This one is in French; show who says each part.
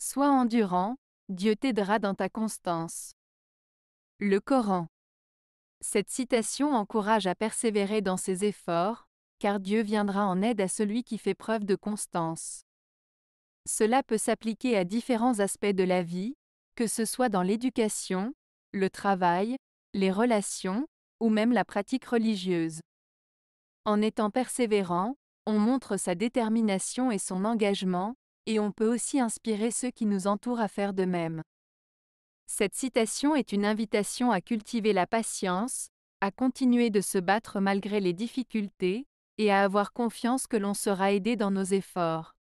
Speaker 1: Sois endurant, Dieu t'aidera dans ta constance. Le Coran. Cette citation encourage à persévérer dans ses efforts, car Dieu viendra en aide à celui qui fait preuve de constance. Cela peut s'appliquer à différents aspects de la vie, que ce soit dans l'éducation, le travail, les relations, ou même la pratique religieuse. En étant persévérant, on montre sa détermination et son engagement, et on peut aussi inspirer ceux qui nous entourent à faire de même. Cette citation est une invitation à cultiver la patience, à continuer de se battre malgré les difficultés, et à avoir confiance que l'on sera aidé dans nos efforts.